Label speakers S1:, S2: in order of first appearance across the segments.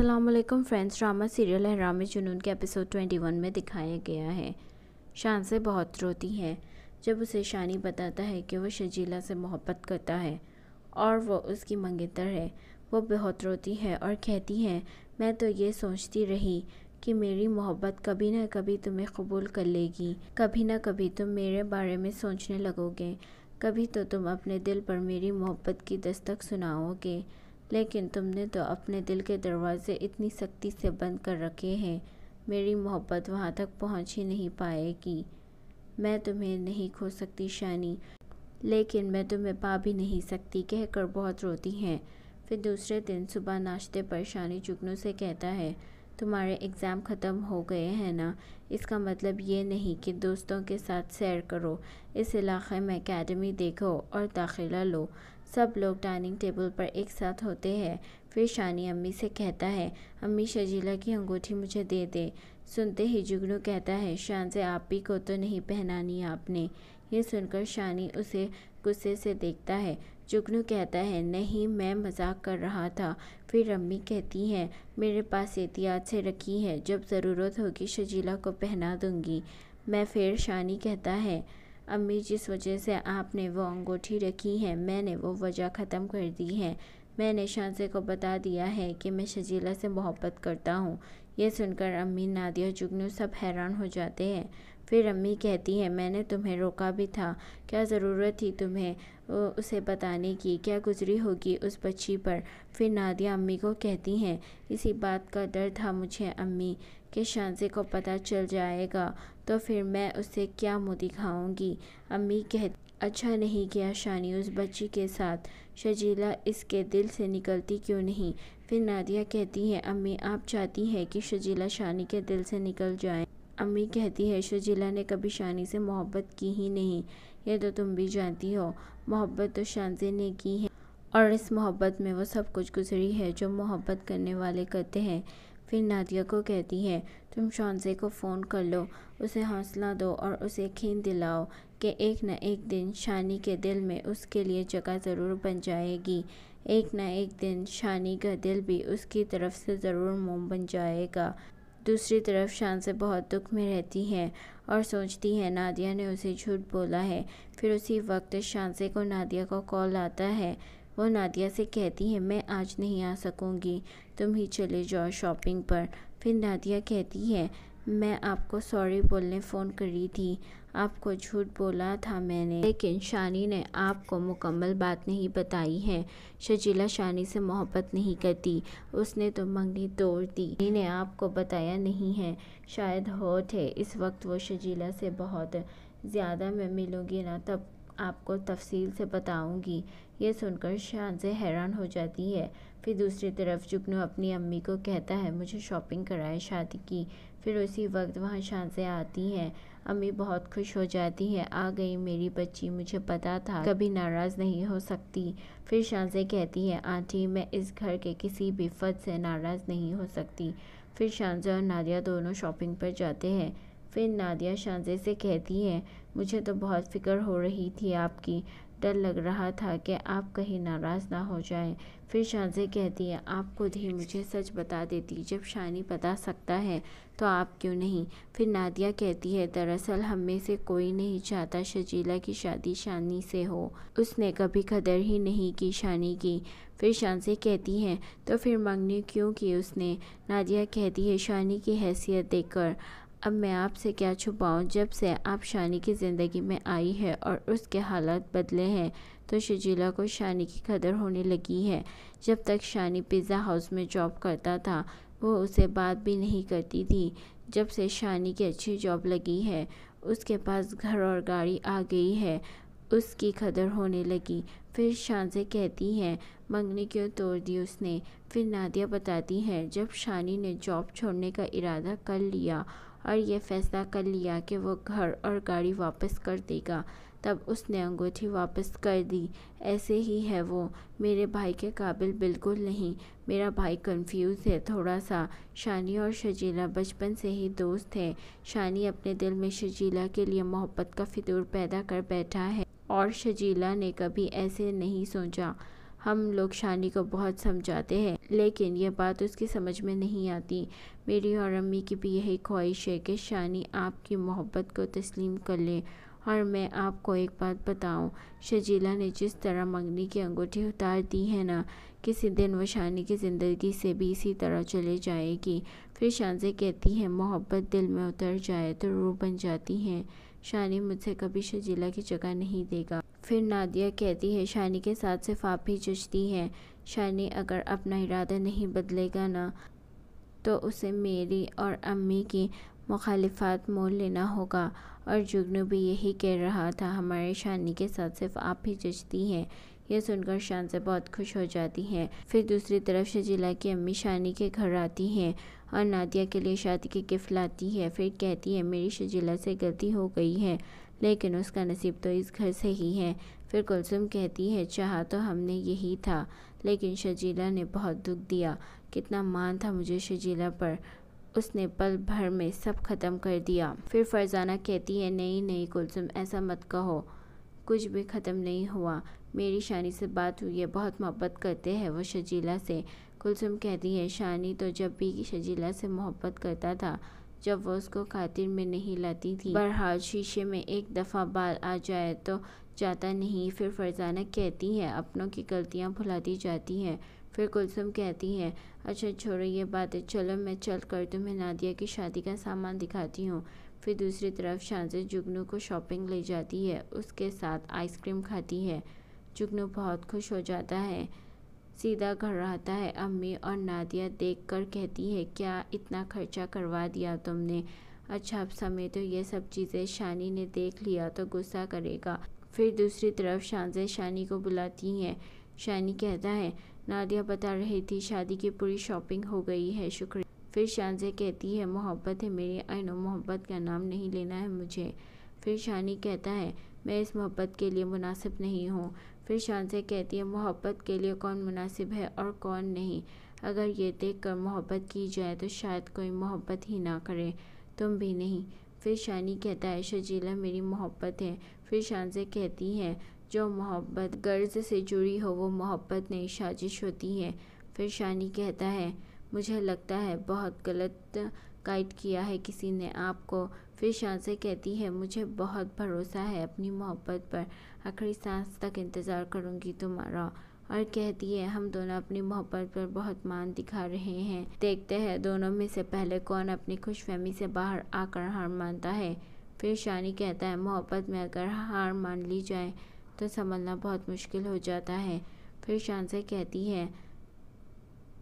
S1: Aslam friends drama serial हराम जुनून के एपिसोड 21 में दिखाया गया है शान से बहुत रोती है जब उसे शानी बताता है कि वह शजीला से मोहब्बत करता है और वह उसकी मंगेतर है वह बहुत रोती है और कहती है मैं तो ये सोचती रही कि मेरी मोहब्बत कभी ना कभी तुम्हें कबूल कर लेगी कभी ना कभी तुम मेरे बारे में सोचने लगोगे कभी तो तुम अपने दिल पर मेरी मोहब्बत की दस्तक सुनाओगे लेकिन तुमने तो अपने दिल के दरवाज़े इतनी सख्ती से बंद कर रखे हैं मेरी मोहब्बत वहाँ तक पहुँच ही नहीं पाएगी मैं तुम्हें नहीं खो सकती शानी लेकिन मैं तुम्हें पा भी नहीं सकती कहकर बहुत रोती हैं फिर दूसरे दिन सुबह नाश्ते पर शानी चुगनू से कहता है तुम्हारे एग्ज़ाम ख़त्म हो गए हैं ना इसका मतलब ये नहीं कि दोस्तों के साथ सैर करो इस इलाके में एकेडमी देखो और दाखिला लो सब लोग डाइनिंग टेबल पर एक साथ होते हैं फिर शानी अम्मी से कहता है अम्मी शजीला की अंगूठी मुझे दे दे सुनते ही जुगनू कहता है शान से आप ही को तो नहीं पहनानी आपने ये सुनकर शानी उसे गुस्से से देखता है जुगनू कहता है नहीं मैं मजाक कर रहा था फिर अम्मी कहती हैं मेरे पास एहतियात से रखी है जब ज़रूरत होगी शजीला को पहना दूंगी मैं फिर शानी कहता है अम्मी जिस वजह से आपने वो अंगूठी रखी है मैंने वो वजह ख़त्म कर दी है मैंने शांसे को बता दिया है कि मैं शजीला से मोहब्बत करता हूँ ये सुनकर अम्मी नादिया जुगनू सब हैरान हो जाते हैं फिर अम्मी कहती हैं मैंने तुम्हें रोका भी था क्या ज़रूरत थी तुम्हें उसे बताने की क्या गुजरी होगी उस बच्ची पर फिर नादिया अम्मी को कहती हैं इसी बात का डर था मुझे अम्मी कि शांति को पता चल जाएगा तो फिर मैं उसे क्या मुँह दिखाऊँगी अम्मी कह अच्छा नहीं किया शानी उस बच्ची के साथ शजीला इसके दिल से निकलती क्यों नहीं फिर नादिया कहती है अम्मी आप चाहती हैं कि शजीला शानी के दिल से निकल जाए अम्मी कहती है शजीला ने कभी शानी से मोहब्बत की ही नहीं ये तो तुम भी जानती हो मोहब्बत तो शानजे ने की है और इस मोहब्बत में वो सब कुछ गुजरी है जो मोहब्बत करने वाले करते हैं फिर नादिया को कहती है तुम शानजे को फ़ोन कर लो उसे हौसला दो और उसे खीन दिलाओ कि एक न एक दिन शानी के दिल में उसके लिए जगह ज़रूर बन जाएगी एक न एक दिन शानी का दिल भी उसकी तरफ से ज़रूर मोम बन जाएगा दूसरी तरफ शान से बहुत दुख में रहती है और सोचती है नादिया ने उसे झूठ बोला है फिर उसी वक्त शान से को नादिया को कॉल आता है वो नादिया से कहती है मैं आज नहीं आ सकूँगी तुम ही चले जाओ शॉपिंग पर फिर नादिया कहती है मैं आपको सॉरी बोलने फ़ोन करी थी आपको झूठ बोला था मैंने लेकिन शानी ने आपको मुकम्मल बात नहीं बताई है शजीला शानी से मोहब्बत नहीं करती उसने तो मंगनी तोड़ दी ने आपको बताया नहीं है शायद होठ है इस वक्त वो शजीला से बहुत ज़्यादा मैं मिलूँगी ना तब आपको तफसील से बताऊँगी यह सुनकर से हैरान हो जाती है फिर दूसरी तरफ जुगनू अपनी अम्मी को कहता है मुझे शॉपिंग कराए शादी की फिर उसी वक्त वहाँ शाहजह आती हैं अम्मी बहुत खुश हो जाती है आ गई मेरी बच्ची मुझे पता था कभी नाराज़ नहीं हो सकती फिर शाहजह कहती है आंटी मैं इस घर के किसी भी फर्द से नाराज़ नहीं हो सकती फिर शाहजह और नादिया दोनों शॉपिंग पर जाते हैं फिर नादिया शाहजे से कहती है मुझे तो बहुत फ़िक्र हो रही थी आपकी डर लग रहा था कि आप कहीं नाराज़ ना हो जाएं। फिर शाजे कहती है आप खुद ही मुझे सच बता देती जब शानी बता सकता है तो आप क्यों नहीं फिर नादिया कहती है दरअसल हम में से कोई नहीं चाहता शजीला की शादी शानी से हो उसने कभी कदर ही नहीं की शानी की फिर शानसे कहती है तो फिर मंगनी क्यों की उसने नादिया कहती है शानी की हैसियत देखकर अब मैं आपसे क्या छुपाऊँ जब से आप शानी की ज़िंदगी में आई है और उसके हालात बदले हैं तो शजीला को शानी की कदर होने लगी है जब तक शानी पिज़्ज़ा हाउस में जॉब करता था वो उसे बात भी नहीं करती थी जब से शानी की अच्छी जॉब लगी है उसके पास घर और गाड़ी आ गई है उसकी कदर होने लगी फिर शान से कहती है मंगनी क्यों तोड़ दी उसने फिर नादिया बताती है जब शानी ने जॉब छोड़ने का इरादा कर लिया और ये फैसला कर लिया कि वो घर और गाड़ी वापस कर देगा तब उसने अंगूठी वापस कर दी ऐसे ही है वो मेरे भाई के काबिल बिल्कुल नहीं मेरा भाई कंफ्यूज है थोड़ा सा शानी और शजीला बचपन से ही दोस्त है शानी अपने दिल में शजीला के लिए मोहब्बत का फितूर पैदा कर बैठा है और शजीला ने कभी ऐसे नहीं सोचा हम लोग शानी को बहुत समझाते हैं लेकिन यह बात उसकी समझ में नहीं आती मेरी और अम्मी की भी यही ख्वाहिश है कि शानी आपकी मोहब्बत को तस्लीम कर ले और मैं आपको एक बात बताऊं शजीला ने जिस तरह मंगनी की अंगूठी उतार दी है ना किसी दिन वो शानी की ज़िंदगी से भी इसी तरह चले जाएगी फिर शानजे कहती हैं मोहब्बत दिल में उतर जाए तो रूह बन जाती हैं शानी मुझसे कभी शजीला की जगह नहीं देगा फिर नादिया कहती है शानी के साथ सिर्फ आप ही जचती हैं शानी अगर अपना इरादा नहीं बदलेगा ना तो उसे मेरी और अम्मी की मुखालिफात मोल लेना होगा और जुगनू भी यही कह रहा था हमारे शानी के साथ सिर्फ आप ही जचती हैं यह सुनकर शान से बहुत खुश हो जाती हैं फिर दूसरी तरफ शजीला की अम्मी शानी के घर आती हैं और नादिया के लिए शादी के गिफ्ट लाती है फिर कहती है मेरी शजीला से गलती हो गई है लेकिन उसका नसीब तो इस घर से ही है फिर कुलसुम कहती है चाह तो हमने यही था लेकिन शजीला ने बहुत दुख दिया कितना मान था मुझे शजीला पर उसने पल भर में सब ख़त्म कर दिया फिर फरजाना कहती है नहीं नहीं कुलसुम ऐसा मत कहो कुछ भी ख़त्म नहीं हुआ मेरी शानी से बात हुई है बहुत मोहब्बत करते हैं वो शजीला से कुलसुम कहती है शानी तो जब भी शजीला से मोहब्बत करता था जब वो उसको खातिर में नहीं लाती थी बहरहाल शीशे में एक दफ़ा बाल आ जाए तो जाता नहीं फिर फरजाना कहती है अपनों की गलतियाँ भुलाती जाती हैं फिर कुलसुम कहती है अच्छा छोड़ो ये बात है चलो मैं चल कर तुम्हें नादिया की शादी का सामान दिखाती हूँ फिर दूसरी तरफ शांजे जुगनू को शॉपिंग ले जाती है उसके साथ आइसक्रीम खाती है जुगनू बहुत खुश हो जाता है सीधा घर रहता है अम्मी और नादिया देखकर कहती है क्या इतना खर्चा करवा दिया तुमने अच्छा अब समय तो ये सब चीज़ें शानी ने देख लिया तो गुस्सा करेगा फिर दूसरी तरफ शानजे शानी को बुलाती हैं शानी कहता है नादिया बता रही थी शादी की पूरी शॉपिंग हो गई है शुक्र फिर शानजे कहती है मोहब्बत है मेरी आइनो मोहब्बत का नाम नहीं लेना है मुझे फिर शानी कहता है मैं इस मोहब्बत के लिए मुनासिब नहीं हूँ फिर शान से कहती है मोहब्बत के लिए कौन मुनासिब है और कौन नहीं अगर ये देख कर मोहब्बत की जाए तो शायद कोई मोहब्बत ही ना करे तुम भी नहीं फिर शानी कहता है शजीला मेरी मोहब्बत है फिर शान से कहती है जो मोहब्बत गर्ज से जुड़ी हो वो मोहब्बत नहीं साजिश होती है फिर शानी कहता है मुझे लगता है बहुत गलत गाइड किया है किसी ने आपको फिर शान से कहती है मुझे बहुत भरोसा है अपनी मोहब्बत पर आखिरी सांस तक इंतज़ार करूँगी तुम्हारा और कहती है हम दोनों अपनी मोहब्बत पर बहुत मान दिखा रहे हैं देखते हैं दोनों में से पहले कौन अपनी खुशफहमी से बाहर आकर हार मानता है फिर शानी कहता है मोहब्बत में अगर हार मान ली जाए तो संभलना बहुत मुश्किल हो जाता है फिर शान से कहती है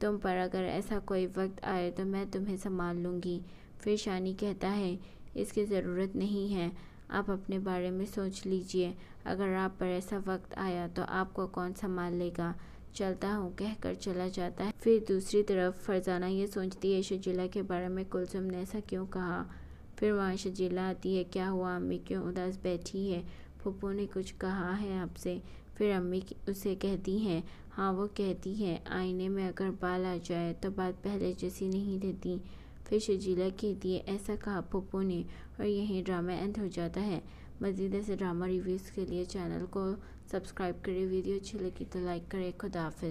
S1: तुम पर अगर ऐसा कोई वक्त आए तो मैं तुम्हें संभाल लूँगी फिर शानी कहता है इसकी ज़रूरत नहीं है आप अपने बारे में सोच लीजिए अगर आप पर ऐसा वक्त आया तो आपको कौन संभाल लेगा चलता हूँ कहकर चला जाता है फिर दूसरी तरफ फरजाना ये सोचती है शजीला के बारे में कुलसुम ने ऐसा क्यों कहा फिर वहाँ शजीला आती है क्या हुआ अम्मी क्यों उदास बैठी है पप्पो ने कुछ कहा है आपसे फिर अम्मी उसे कहती हैं हाँ वो कहती है आईने में अगर बाल आ जाए तो बात पहले जैसी नहीं रहती फिर शर्जीला के दिए ऐसा कहा पप्पू ने और यही ड्रामा एंड हो जाता है मज़ीद ऐसे ड्रामा रिव्यूज़ के लिए चैनल को सब्सक्राइब करें वीडियो अच्छी लगी तो लाइक करें खुदाफ़